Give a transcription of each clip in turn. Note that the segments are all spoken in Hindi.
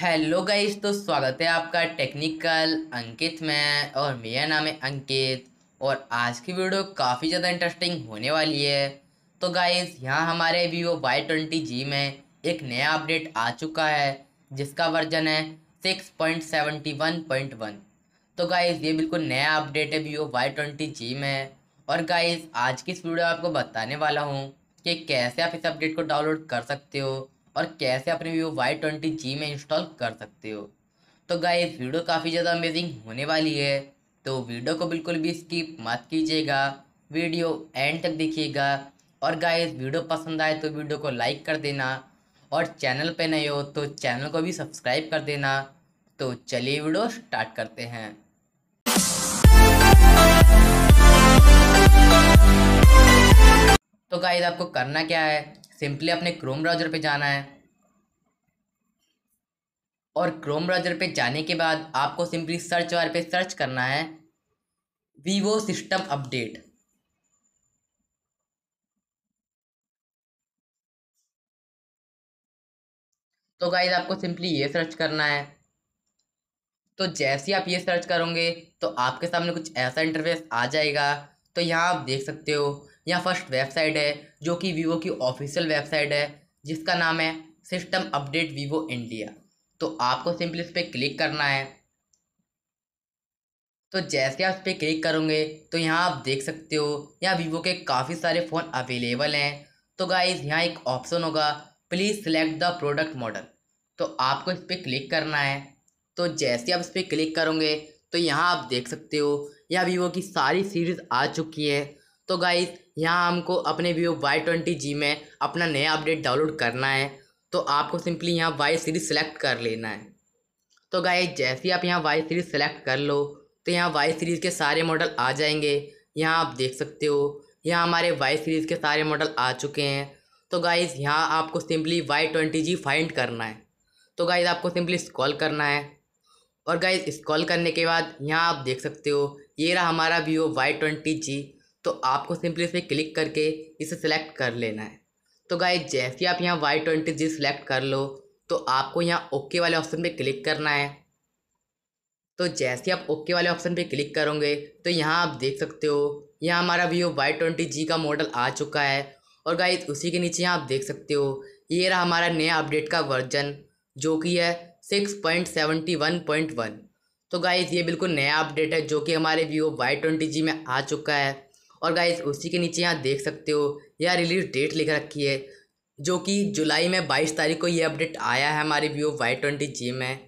हेलो गाइस तो स्वागत है आपका टेक्निकल अंकित में और मेरा नाम है अंकित और आज की वीडियो काफ़ी ज़्यादा इंटरेस्टिंग होने वाली है तो गाइस यहाँ हमारे वीवो वाई ट्वेंटी जी में एक नया अपडेट आ चुका है जिसका वर्जन है six point seventy one point one तो गाइस ये बिल्कुल नया अपडेट है वीवो वाई ट्वेंटी जी में और गाइज़ आज की इस वीडियो आपको बताने वाला हूँ कि कैसे आप इस अपडेट को डाउनलोड कर सकते हो और कैसे अपने वीवो वाई ट्वेंटी जी में इंस्टॉल कर सकते हो तो गाय वीडियो काफ़ी ज़्यादा अमेजिंग होने वाली है तो वीडियो को बिल्कुल भी स्किप मत कीजिएगा वीडियो एंड तक देखिएगा और गाय वीडियो पसंद आए तो वीडियो को लाइक कर देना और चैनल पर नए हो तो चैनल को भी सब्सक्राइब कर देना तो चलिए वीडियो स्टार्ट करते हैं तो गाइज आपको करना क्या है सिंपली अपने क्रोम ब्राउज़र पे जाना है और क्रोम ब्राउज़र पे जाने के बाद आपको सिंपली सर्च बार पे सर्च करना है वीवो सिस्टम अपडेट तो गाइज आपको सिंपली ये सर्च करना है तो जैसे ही आप ये सर्च करोगे तो आपके सामने कुछ ऐसा इंटरफेस आ जाएगा तो यहाँ आप देख सकते हो यहाँ फर्स्ट वेबसाइट है जो कि वीवो की ऑफिशियल वेबसाइट है जिसका नाम है सिस्टम अपडेट वीवो इंडिया तो आपको सिंपली इस पर क्लिक करना है तो जैसे आप इस पर क्लिक करोगे तो यहाँ आप देख सकते हो यहाँ वीवो के काफ़ी सारे फ़ोन अवेलेबल हैं तो गाइज यहाँ एक ऑप्शन होगा please select the product model तो आपको इस पर क्लिक करना है तो जैसे आप इस पर क्लिक करोगे तो यहाँ आप देख सकते हो यहाँ वीवो की सारी सीरीज़ आ चुकी है तो गाइज यहाँ हमको अपने वीवो वाई ट्वेंटी जी में अपना नया अपडेट डाउनलोड करना है तो आपको सिंपली यहाँ वाई सीरीज सेलेक्ट कर लेना है तो गाइज जैसे आप यहाँ वाई सीरीज सेलेक्ट कर लो तो यहाँ वाई सीरीज़ के सारे मॉडल आ जाएंगे यहाँ आप देख सकते हो यहाँ हमारे वाई सीरीज़ के सारे मॉडल आ चुके हैं तो गाइज़ यहाँ आपको simply Y twenty G find करना है तो गाइज़ आपको सिंपली स्कॉल करना है और गाइज इस्कॉल करने के बाद यहाँ आप देख सकते हो ये रहा हमारा वीवो वाई ट्वेंटी जी तो आपको सिंपली इसमें क्लिक करके इसे सेलेक्ट कर लेना है तो गाइज जैसे आप यहाँ वाई ट्वेंटी जी सेलेक्ट कर लो तो आपको यहाँ ओके वाले ऑप्शन पे क्लिक करना है तो जैसे आप ओके वाले ऑप्शन पे क्लिक करोगे तो यहाँ आप देख सकते हो यहाँ हमारा वीवो वाई ट्वेंटी जी का मॉडल आ चुका है और गाइज उसी के नीचे यहाँ आप देख सकते हो ये रहा हमारा नया अपडेट का वर्जन जो कि है six point seventy one point one तो गाइज़ ये बिल्कुल नया अपडेट है जो कि हमारे वीवो वाई ट्वेंटी जी में आ चुका है और गाइज़ उसी के नीचे यहाँ देख सकते हो यह रिलीज डेट लिख रखी है जो कि जुलाई में बाईस तारीख को ये अपडेट आया है हमारे वीवो वाई ट्वेंटी जी में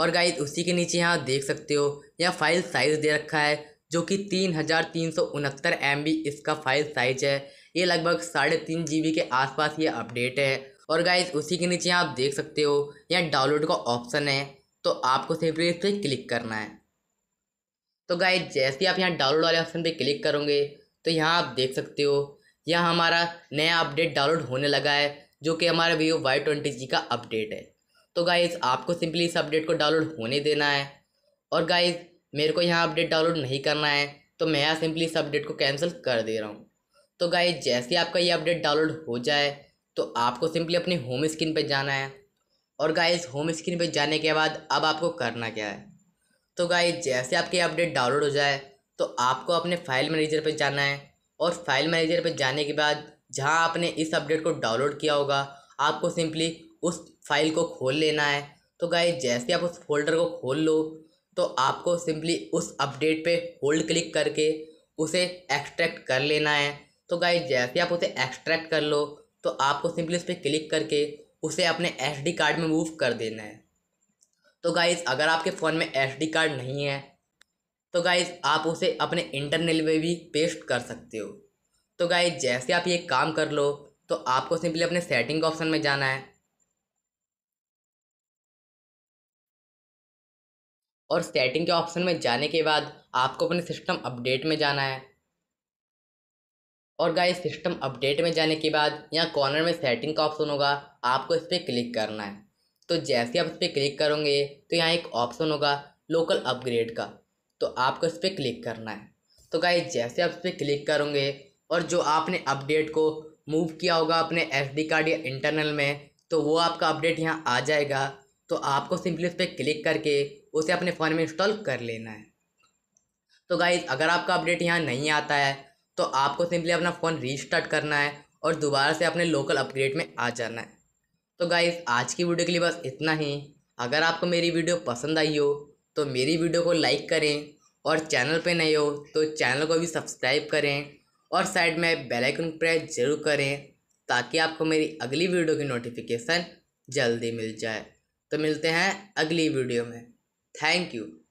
और गाइज उसी के नीचे यहाँ देख सकते हो यह फाइल साइज़ दे रखा है जो कि तीन हज़ार तीन सौ उनहत्तर एम बी इसका फाइल साइज है ये लगभग साढ़े तीन जी बी के आसपास ये अपडेट है और गाइज उसी के नीचे आप देख सकते हो यहाँ डाउनलोड का ऑप्शन है तो आपको सिंपली इस पर क्लिक करना है तो गाइज जैसे आप यहाँ डाउनलोड वाले ऑप्शन पर क्लिक करोगे तो यहाँ आप देख सकते हो यहाँ हमारा नया अपडेट डाउनलोड होने लगा है जो कि हमारा वीवो वाई ट्वेंटी जी का अपडेट है तो गाइज़ आपको सिंपली इस अपडेट को डाउनलोड होने देना है और गाइज़ मेरे को यहाँ अपडेट डाउनलोड नहीं करना है तो मैं यहाँ सिंपली इस अपडेट को कैंसिल कर दे रहा हूँ तो गाइज जैसे आपका ये अपडेट डाउनलोड हो जाए तो आपको सिंपली अपने होम स्क्रीन पर जाना है और गाइज होम स्क्रीन पर जाने के बाद अब आपको करना क्या है तो गाइज जैसे आपकी अपडेट डाउनलोड हो जाए तो आपको अपने फाइल मैनेजर पर जाना है और फाइल मैनेजर पर जाने के बाद जहाँ आपने इस अपडेट को डाउनलोड किया होगा आपको सिंपली उस फाइल को खोल लेना है तो गाइज जैसे आप उस फोल्डर को खोल लो तो आपको सिंपली उस अपडेट पर होल्ड क्लिक करके उसे एक्सट्रैक्ट कर लेना है तो गाइज जैसे आप उसे एक्सट्रैक्ट कर लो तो आपको सिंपली इस पर क्लिक करके उसे अपने एस कार्ड में मूव कर देना है तो गाइज़ अगर आपके फ़ोन में एस कार्ड नहीं है तो गाइज़ आप उसे अपने इंटरनल में भी पेस्ट कर सकते हो तो गाइज़ जैसे आप ये काम कर लो तो आपको सिंपली अपने सेटिंग ऑप्शन में जाना है और सेटिंग के ऑप्शन में जाने के बाद आपको अपने सिस्टम अपडेट में जाना है और गाइस सिस्टम अपडेट में जाने के बाद यहाँ कॉर्नर में सेटिंग का ऑप्शन होगा आपको इस पर क्लिक करना है तो जैसे आप इस पर क्लिक करोगे तो यहाँ एक ऑप्शन होगा लोकल अपग्रेड का तो आपको इस पर क्लिक करना है तो गाइस जैसे आप इस पर क्लिक करोगे और जो आपने अपडेट को मूव किया होगा अपने एस कार्ड या इंटरनल में तो वो आपका अपडेट यहाँ आ जाएगा तो आपको सिंपली इस पर क्लिक करके उसे अपने फ़ोन में इंस्टॉल कर लेना है तो गाइज़ अगर आपका अपडेट यहाँ नहीं आता है तो आपको सिंपली अपना फ़ोन रीस्टार्ट करना है और दोबारा से अपने लोकल अपग्रेड में आ जाना है तो गाइज़ आज की वीडियो के लिए बस इतना ही अगर आपको मेरी वीडियो पसंद आई हो तो मेरी वीडियो को लाइक करें और चैनल पे नए हो तो चैनल को भी सब्सक्राइब करें और साइड में बेल आइकन प्रेस जरूर करें ताकि आपको मेरी अगली वीडियो की नोटिफिकेशन जल्दी मिल जाए तो मिलते हैं अगली वीडियो में थैंक यू